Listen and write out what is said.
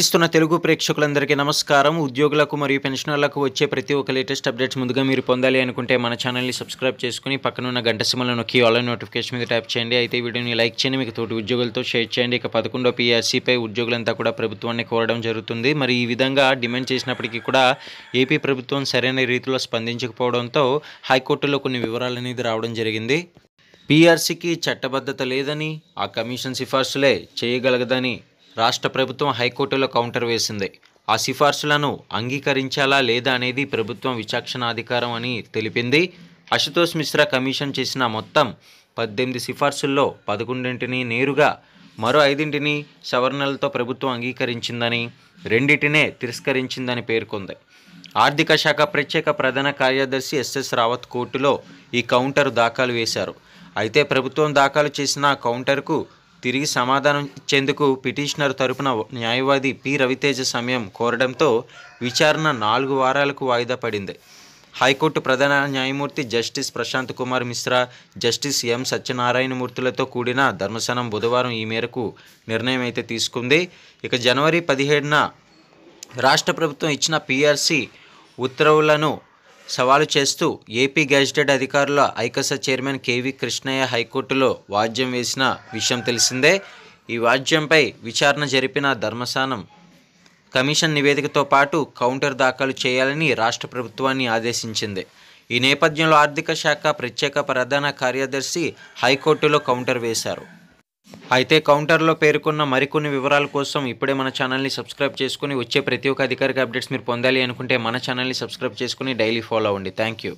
ఇస్తున్న తెలుగు ప్రేక్షకులందరికీ నమస్కారం ఉద్యోగులకు మరియు పెన్షనర్లకు వచ్చే ప్రతి ఒక్క లేటెస్ట్ అప్డేట్స్ ముందుగా మీరు పొందాలి అనుకుంటే మన ఛానల్ని సబ్స్క్రైబ్ చేసుకుని పక్కనున్న గంట సిమ్మలను నొక్కి ఆన్లైన్ నోటిఫికేషన్ మీద ట్యాప్ చేయండి అయితే ఈ వీడియోని లైక్ చేయండి మీకు తోటి ఉద్యోగులతో షేర్ చేయండి ఇక పదకొండో పీఆర్సీపై ఉద్యోగులంతా కూడా ప్రభుత్వాన్ని కోరడం జరుగుతుంది మరి ఈ విధంగా డిమాండ్ చేసినప్పటికీ కూడా ఏపీ ప్రభుత్వం సరైన రీతిలో స్పందించకపోవడంతో హైకోర్టులో కొన్ని వివరాలు అనేది రావడం జరిగింది పీఆర్సీకి చట్టబద్ధత లేదని ఆ కమిషన్ సిఫార్సులే చేయగలగదని రాష్ట్ర ప్రభుత్వం హైకోర్టులో కౌంటర్ వేసింది ఆ సిఫార్సులను అంగీకరించాలా లేదా అనేది ప్రభుత్వం విచక్షణాధికారం అని తెలిపింది అశుతోష్ మిశ్రా కమిషన్ చేసిన మొత్తం పద్దెనిమిది సిఫార్సుల్లో పదకొండింటిని నేరుగా మరో ఐదింటిని సవరణలతో ప్రభుత్వం అంగీకరించిందని రెండింటినే తిరస్కరించిందని పేర్కొంది ఆర్థిక శాఖ ప్రత్యేక ప్రధాన కార్యదర్శి ఎస్ఎస్ రావత్ కోర్టులో ఈ కౌంటర్ దాఖలు వేశారు అయితే ప్రభుత్వం దాఖలు చేసిన కౌంటర్కు తిరిగి సమాధానం ఇచ్చేందుకు పిటిషనర్ తరపున న్యాయవాది పి రవితేజ సమయం కోరడంతో విచారణ నాలుగు వారాలకు వాయిదా పడింది హైకోర్టు ప్రధాన న్యాయమూర్తి justice Prashant Kumar Mishra justice M సత్యనారాయణమూర్తులతో కూడిన ధర్మసనం బుధవారం ఈ మేరకు నిర్ణయం అయితే తీసుకుంది ఇక జనవరి పదిహేడున రాష్ట్ర ప్రభుత్వం ఇచ్చిన పిఆర్సి ఉత్తర్వులను సవాలు చేస్తూ ఏపీ గ్యాజిటెడ్ అధికారుల ఐకస చైర్మన్ కేవి కృష్ణయ్య హైకోర్టులో వాద్యం వేసిన విషయం తెలిసిందే ఈ వాద్యంపై విచారణ జరిపిన ధర్మసానం కమిషన్ నివేదికతో పాటు కౌంటర్ దాఖలు చేయాలని రాష్ట్ర ప్రభుత్వాన్ని ఆదేశించింది ఈ నేపథ్యంలో ఆర్థిక శాఖ ప్రత్యేక ప్రధాన కార్యదర్శి హైకోర్టులో కౌంటర్ వేశారు అయితే కౌంటర్లో పేర్కొన్న మరికొన్ని వివరాల కోసం ఇప్పుడే మన ఛానల్ని సబ్స్క్రైబ్ చేసుకుని వచ్చే ప్రతి ఒక్క అధికారిక అప్డేట్స్ మీరు పొందాలి అనుకుంటే మన ఛానల్ని సబ్స్క్రైబ్ చేసుకుని డైలీ ఫాలో అవ్వండి థ్యాంక్ యూ